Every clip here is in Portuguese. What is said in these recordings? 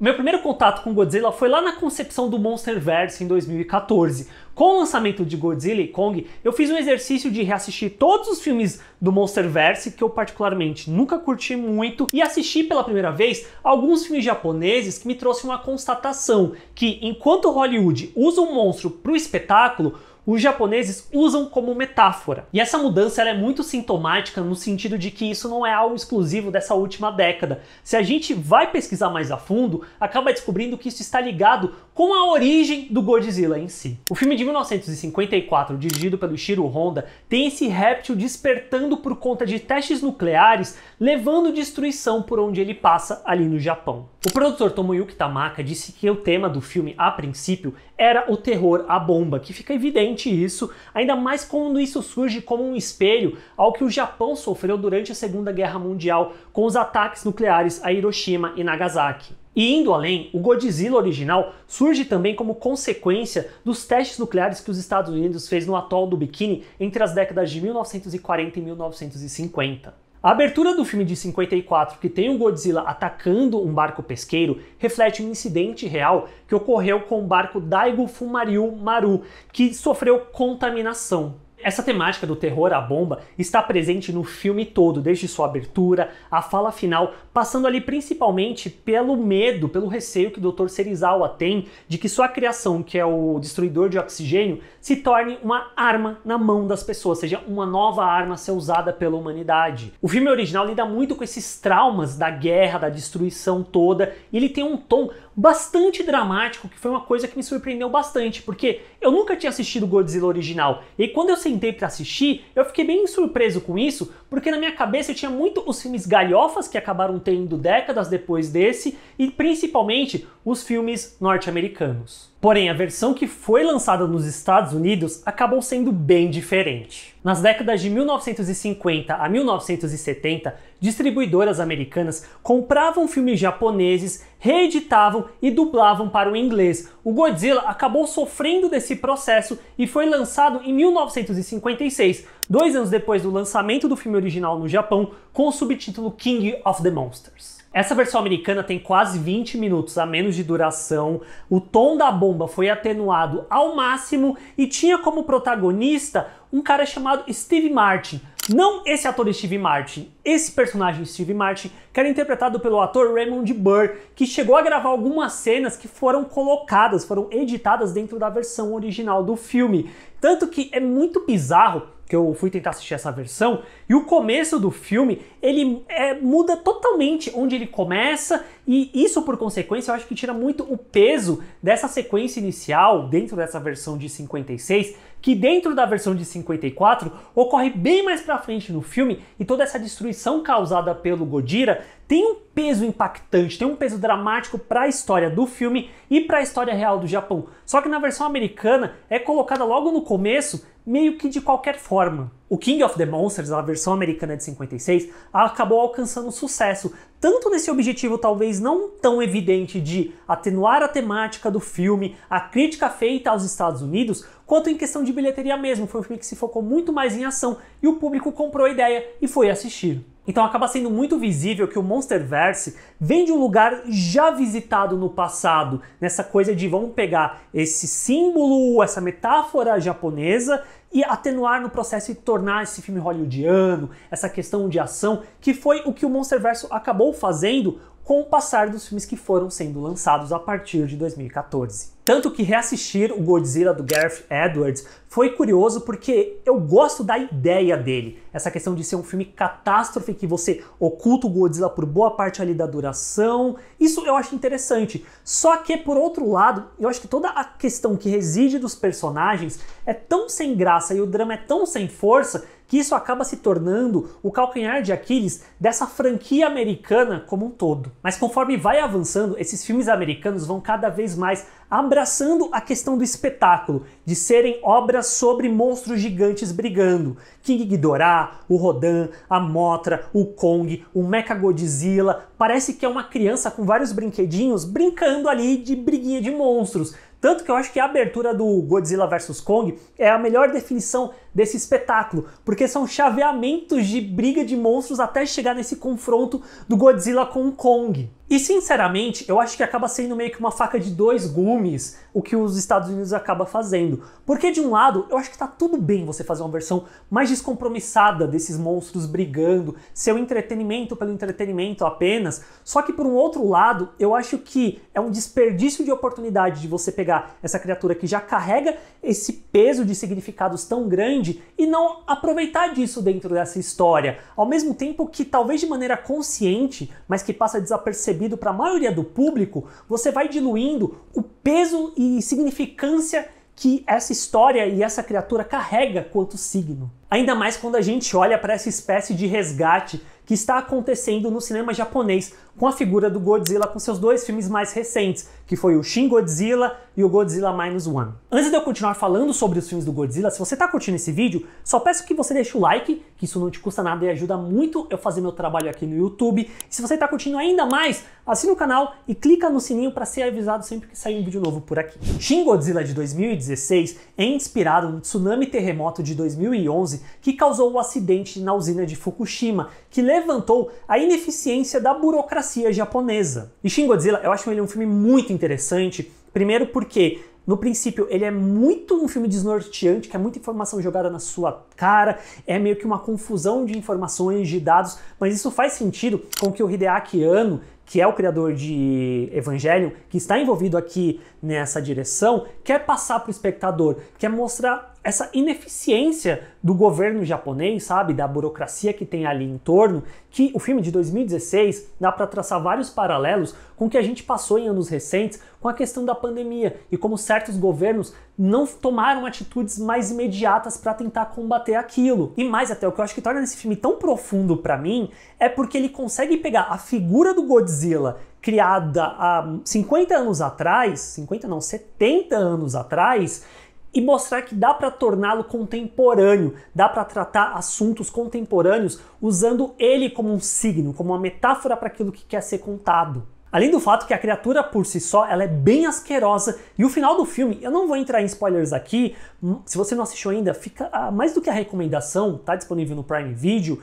Meu primeiro contato com Godzilla foi lá na concepção do Monsterverse em 2014. Com o lançamento de Godzilla e Kong, eu fiz um exercício de reassistir todos os filmes do Monsterverse que eu particularmente nunca curti muito e assisti pela primeira vez alguns filmes japoneses que me trouxe uma constatação que enquanto Hollywood usa o um monstro para o espetáculo, os japoneses usam como metáfora. E essa mudança é muito sintomática no sentido de que isso não é algo exclusivo dessa última década. Se a gente vai pesquisar mais a fundo, acaba descobrindo que isso está ligado com a origem do Godzilla em si. O filme de 1954, dirigido pelo Shiro Honda, tem esse réptil despertando por conta de testes nucleares, levando destruição por onde ele passa ali no Japão. O produtor Tomoyuki Tamaka disse que o tema do filme, a princípio, era o terror à bomba, que fica evidente isso, ainda mais quando isso surge como um espelho ao que o Japão sofreu durante a Segunda Guerra Mundial com os ataques nucleares a Hiroshima e Nagasaki. E indo além, o Godzilla original surge também como consequência dos testes nucleares que os Estados Unidos fez no atol do Bikini entre as décadas de 1940 e 1950. A abertura do filme de 54, que tem o Godzilla atacando um barco pesqueiro, reflete um incidente real que ocorreu com o barco Daigo Fumaryu Maru, que sofreu contaminação. Essa temática do terror à bomba está presente no filme todo, desde sua abertura, a fala final, passando ali principalmente pelo medo, pelo receio que o Dr. Serizawa tem de que sua criação, que é o destruidor de oxigênio, se torne uma arma na mão das pessoas, seja uma nova arma a ser usada pela humanidade. O filme original lida muito com esses traumas da guerra, da destruição toda, e ele tem um tom bastante dramático, que foi uma coisa que me surpreendeu bastante, porque eu nunca tinha assistido Godzilla original. E quando eu sentei para assistir, eu fiquei bem surpreso com isso, porque na minha cabeça eu tinha muito os filmes galhofas que acabaram tendo décadas depois desse, e principalmente os filmes norte-americanos. Porém, a versão que foi lançada nos Estados Unidos acabou sendo bem diferente. Nas décadas de 1950 a 1970, distribuidoras americanas compravam filmes japoneses, reeditavam e dublavam para o inglês. O Godzilla acabou sofrendo desse processo e foi lançado em 1956 dois anos depois do lançamento do filme original no Japão, com o subtítulo King of the Monsters. Essa versão americana tem quase 20 minutos a menos de duração, o tom da bomba foi atenuado ao máximo e tinha como protagonista um cara chamado Steve Martin. Não esse ator Steve Martin, esse personagem Steve Martin, que era interpretado pelo ator Raymond Burr, que chegou a gravar algumas cenas que foram colocadas, foram editadas dentro da versão original do filme. Tanto que é muito bizarro que eu fui tentar assistir essa versão e o começo do filme, ele é, muda totalmente onde ele começa, e isso, por consequência, eu acho que tira muito o peso dessa sequência inicial, dentro dessa versão de 56, que dentro da versão de 54 ocorre bem mais pra frente no filme, e toda essa destruição causada pelo Godira tem um peso impactante, tem um peso dramático para a história do filme e para a história real do Japão. Só que na versão americana é colocada logo no começo, meio que de qualquer forma. O King of the Monsters, a versão americana de 56, acabou alcançando sucesso, tanto nesse objetivo talvez não tão evidente de atenuar a temática do filme, a crítica feita aos Estados Unidos, quanto em questão de bilheteria mesmo. Foi um filme que se focou muito mais em ação e o público comprou a ideia e foi assistir. Então acaba sendo muito visível que o Monsterverse vem de um lugar já visitado no passado, nessa coisa de vamos pegar esse símbolo, essa metáfora japonesa e atenuar no processo e tornar esse filme hollywoodiano, essa questão de ação, que foi o que o Monsterverso acabou fazendo com o passar dos filmes que foram sendo lançados a partir de 2014. Tanto que reassistir o Godzilla do Gareth Edwards foi curioso porque eu gosto da ideia dele. Essa questão de ser um filme catástrofe que você oculta o Godzilla por boa parte ali da duração. Isso eu acho interessante. Só que, por outro lado, eu acho que toda a questão que reside dos personagens é tão sem graça e o drama é tão sem força que isso acaba se tornando o calcanhar de Aquiles dessa franquia americana como um todo. Mas conforme vai avançando, esses filmes americanos vão cada vez mais abraçando a questão do espetáculo, de serem obras sobre monstros gigantes brigando. King Ghidorah, o Rodan, a Mothra, o Kong, o Mechagodzilla, parece que é uma criança com vários brinquedinhos brincando ali de briguinha de monstros. Tanto que eu acho que a abertura do Godzilla vs Kong é a melhor definição desse espetáculo, porque são chaveamentos de briga de monstros até chegar nesse confronto do Godzilla com o Kong. E sinceramente, eu acho que acaba sendo meio que uma faca de dois gumes o que os Estados Unidos acaba fazendo. Porque de um lado, eu acho que tá tudo bem você fazer uma versão mais descompromissada desses monstros brigando, seu entretenimento pelo entretenimento apenas. Só que por um outro lado, eu acho que é um desperdício de oportunidade de você pegar essa criatura que já carrega esse peso de significados tão grande grande e não aproveitar disso dentro dessa história, ao mesmo tempo que talvez de maneira consciente, mas que passa desapercebido para a maioria do público, você vai diluindo o peso e significância que essa história e essa criatura carrega quanto signo. Ainda mais quando a gente olha para essa espécie de resgate que está acontecendo no cinema japonês, com a figura do Godzilla com seus dois filmes mais recentes, que foi o Shin Godzilla e o Godzilla Minus One. Antes de eu continuar falando sobre os filmes do Godzilla, se você está curtindo esse vídeo, só peço que você deixe o like, que isso não te custa nada e ajuda muito eu fazer meu trabalho aqui no YouTube. E se você está curtindo ainda mais, assina o canal e clica no sininho para ser avisado sempre que sair um vídeo novo por aqui. Shin Godzilla de 2016 é inspirado no tsunami terremoto de 2011 que causou o acidente na usina de Fukushima, que levantou a ineficiência da burocracia democracia japonesa. E Shin Godzilla, eu acho ele um filme muito interessante, primeiro porque no princípio, ele é muito um filme desnorteante, que é muita informação jogada na sua cara, é meio que uma confusão de informações, de dados, mas isso faz sentido com que o Hideaki Anno, que é o criador de Evangelion, que está envolvido aqui nessa direção, quer passar para o espectador, quer mostrar essa ineficiência do governo japonês, sabe, da burocracia que tem ali em torno, que o filme de 2016 dá para traçar vários paralelos com o que a gente passou em anos recentes com a questão da pandemia e como certos governos não tomaram atitudes mais imediatas para tentar combater aquilo. E mais até o que eu acho que torna esse filme tão profundo para mim é porque ele consegue pegar a figura do Godzilla criada há 50 anos atrás, 50 não, 70 anos atrás, e mostrar que dá para torná-lo contemporâneo, dá para tratar assuntos contemporâneos usando ele como um signo, como uma metáfora para aquilo que quer ser contado. Além do fato que a criatura por si só ela é bem asquerosa e o final do filme, eu não vou entrar em spoilers aqui, hum, se você não assistiu ainda, fica mais do que a recomendação, tá disponível no Prime Video,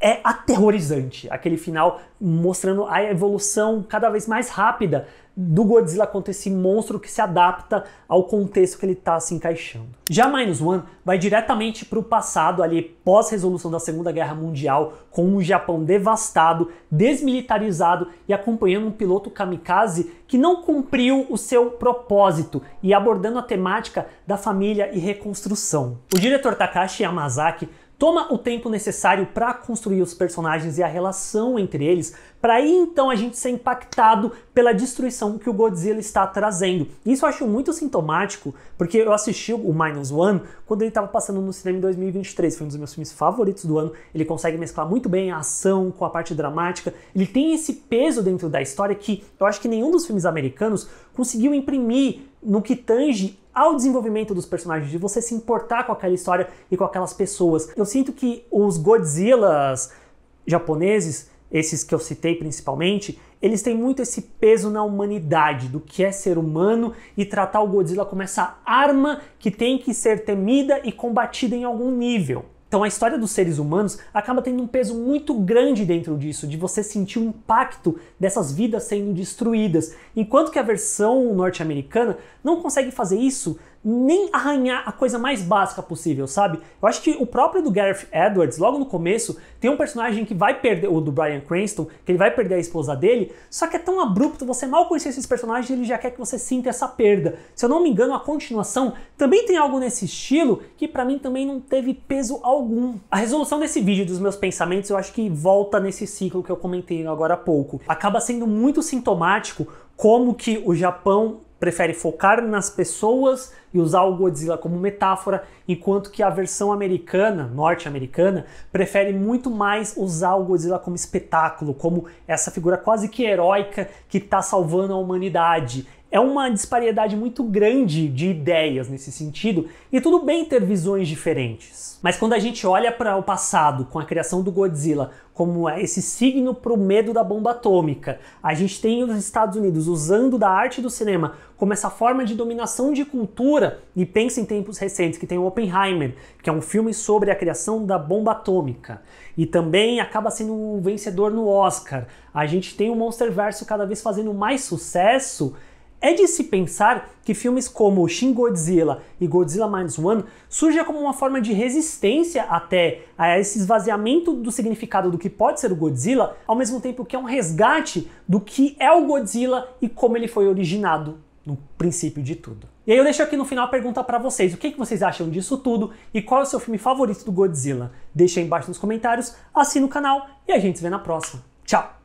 é aterrorizante. Aquele final mostrando a evolução cada vez mais rápida do Godzilla contra esse monstro que se adapta ao contexto que ele está se encaixando. Já Minus One vai diretamente para o passado ali pós-resolução da Segunda Guerra Mundial, com o Japão devastado, desmilitarizado e acompanhando um piloto kamikaze que não cumpriu o seu propósito e abordando a temática da família e reconstrução. O diretor Takashi Yamazaki Toma o tempo necessário para construir os personagens e a relação entre eles, para aí então a gente ser impactado pela destruição que o Godzilla está trazendo. Isso eu acho muito sintomático, porque eu assisti o Minus One quando ele estava passando no cinema em 2023, foi um dos meus filmes favoritos do ano. Ele consegue mesclar muito bem a ação com a parte dramática. Ele tem esse peso dentro da história que eu acho que nenhum dos filmes americanos conseguiu imprimir no que tange ao desenvolvimento dos personagens, de você se importar com aquela história e com aquelas pessoas. Eu sinto que os Godzillas japoneses, esses que eu citei principalmente, eles têm muito esse peso na humanidade, do que é ser humano e tratar o Godzilla como essa arma que tem que ser temida e combatida em algum nível. Então a história dos seres humanos acaba tendo um peso muito grande dentro disso, de você sentir o impacto dessas vidas sendo destruídas, enquanto que a versão norte-americana não consegue fazer isso nem arranhar a coisa mais básica possível, sabe? Eu acho que o próprio do Gareth Edwards, logo no começo, tem um personagem que vai perder, o do Brian Cranston, que ele vai perder a esposa dele, só que é tão abrupto, você mal conhece esses personagens ele já quer que você sinta essa perda. Se eu não me engano, a continuação também tem algo nesse estilo que para mim também não teve peso algum. A resolução desse vídeo dos meus pensamentos, eu acho que volta nesse ciclo que eu comentei agora há pouco. Acaba sendo muito sintomático como que o Japão prefere focar nas pessoas e usar o Godzilla como metáfora, enquanto que a versão americana, norte-americana, prefere muito mais usar o Godzilla como espetáculo, como essa figura quase que heróica que está salvando a humanidade. É uma disparidade muito grande de ideias nesse sentido, e tudo bem ter visões diferentes. Mas quando a gente olha para o passado com a criação do Godzilla como é esse signo para o medo da bomba atômica, a gente tem os Estados Unidos usando da arte do cinema como essa forma de dominação de cultura, e pensa em tempos recentes que tem o Oppenheimer, que é um filme sobre a criação da bomba atômica, e também acaba sendo um vencedor no Oscar. A gente tem o MonsterVerse cada vez fazendo mais sucesso é de se pensar que filmes como Shin Godzilla e Godzilla Minus One surgem como uma forma de resistência até a esse esvaziamento do significado do que pode ser o Godzilla, ao mesmo tempo que é um resgate do que é o Godzilla e como ele foi originado no princípio de tudo. E aí eu deixo aqui no final a pergunta para vocês, o que, que vocês acham disso tudo e qual é o seu filme favorito do Godzilla? Deixa aí embaixo nos comentários, assina o canal e a gente se vê na próxima. Tchau!